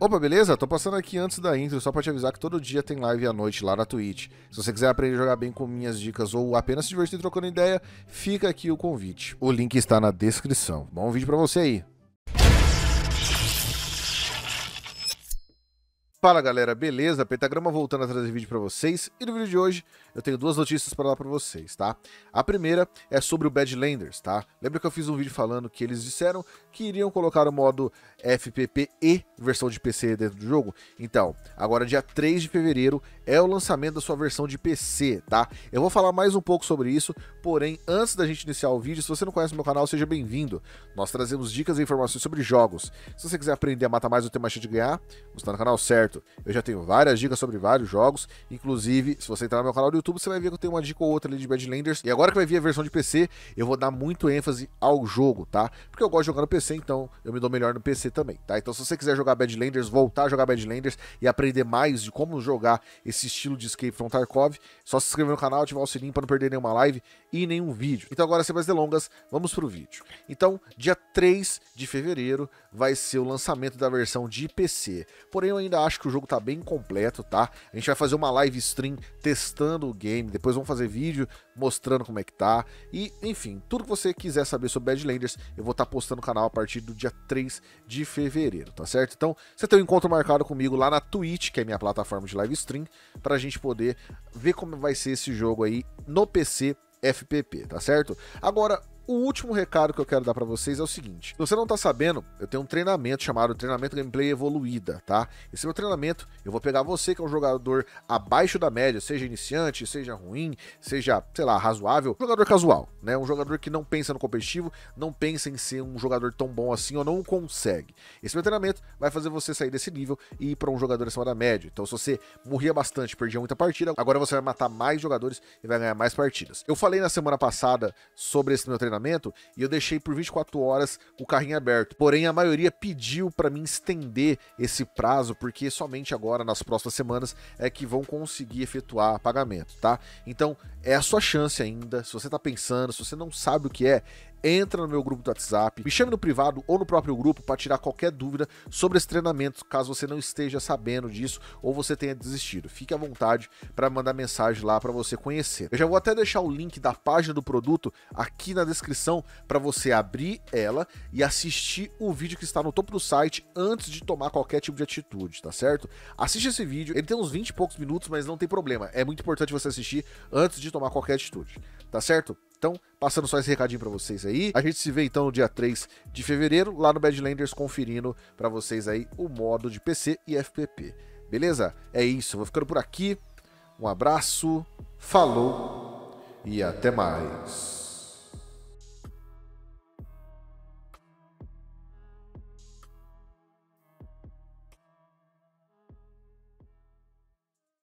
Opa, beleza? Tô passando aqui antes da intro só pra te avisar que todo dia tem live à noite lá na Twitch. Se você quiser aprender a jogar bem com minhas dicas ou apenas se divertir trocando ideia, fica aqui o convite. O link está na descrição. Bom vídeo para você aí. Fala galera, beleza? Pentagrama voltando a trazer vídeo para vocês. E no vídeo de hoje eu tenho duas notícias para dar para vocês, tá? A primeira é sobre o Badlanders, tá? Lembra que eu fiz um vídeo falando que eles disseram que iriam colocar o modo FPP e versão de PC dentro do jogo? Então, agora dia 3 de fevereiro é o lançamento da sua versão de PC, tá? Eu vou falar mais um pouco sobre isso, porém, antes da gente iniciar o vídeo, se você não conhece o meu canal, seja bem-vindo. Nós trazemos dicas e informações sobre jogos. Se você quiser aprender a matar mais ou ter mais chance de ganhar, você está no canal certo certo? Eu já tenho várias dicas sobre vários jogos, inclusive, se você entrar no meu canal do YouTube, você vai ver que eu tenho uma dica ou outra ali de Badlanders. E agora que vai vir a versão de PC, eu vou dar muito ênfase ao jogo, tá? Porque eu gosto de jogar no PC, então eu me dou melhor no PC também, tá? Então se você quiser jogar Badlanders, voltar a jogar Badlanders e aprender mais de como jogar esse estilo de Escape from Tarkov, só se inscrever no canal, ativar o sininho para não perder nenhuma live e nenhum vídeo. Então agora, sem mais delongas, vamos pro vídeo. Então, dia 3 de fevereiro vai ser o lançamento da versão de PC. Porém, eu ainda acho acho que o jogo tá bem completo, tá? A gente vai fazer uma live stream testando o game, depois vamos fazer vídeo mostrando como é que tá. E, enfim, tudo que você quiser saber sobre Badlanders, eu vou estar tá postando no canal a partir do dia 3 de fevereiro, tá certo? Então, você tem um encontro marcado comigo lá na Twitch, que é minha plataforma de live stream, pra gente poder ver como vai ser esse jogo aí no PC FPP, tá certo? Agora, o último recado que eu quero dar para vocês é o seguinte: se você não tá sabendo, eu tenho um treinamento chamado Treinamento Gameplay Evoluída, tá? Esse meu treinamento, eu vou pegar você que é um jogador abaixo da média, seja iniciante, seja ruim, seja, sei lá, razoável, jogador casual, né? Um jogador que não pensa no competitivo, não pensa em ser um jogador tão bom assim ou não consegue. Esse meu treinamento vai fazer você sair desse nível e ir para um jogador acima da média. Então, se você morria bastante, perdia muita partida, agora você vai matar mais jogadores e vai ganhar mais partidas. Eu falei na semana passada sobre esse meu treinamento estacionamento e eu deixei por 24 horas o carrinho aberto. Porém, a maioria pediu para mim estender esse prazo, porque somente agora, nas próximas semanas, é que vão conseguir efetuar pagamento, tá? Então, é a sua chance ainda. Se você tá pensando, se você não sabe o que é, entra no meu grupo do WhatsApp, me chame no privado ou no próprio grupo para tirar qualquer dúvida sobre esse treinamento, caso você não esteja sabendo disso ou você tenha desistido. Fique à vontade para mandar mensagem lá para você conhecer. Eu já vou até deixar o link da página do produto aqui na descrição descrição para você abrir ela e assistir o vídeo que está no topo do site antes de tomar qualquer tipo de atitude, tá certo? Assiste esse vídeo, ele tem uns 20 e poucos minutos, mas não tem problema. É muito importante você assistir antes de tomar qualquer atitude, tá certo? Então, passando só esse recadinho para vocês aí. A gente se vê então no dia 3 de fevereiro lá no Badlanders conferindo para vocês aí o modo de PC e FPP. Beleza? É isso, vou ficando por aqui. Um abraço, falou e até mais.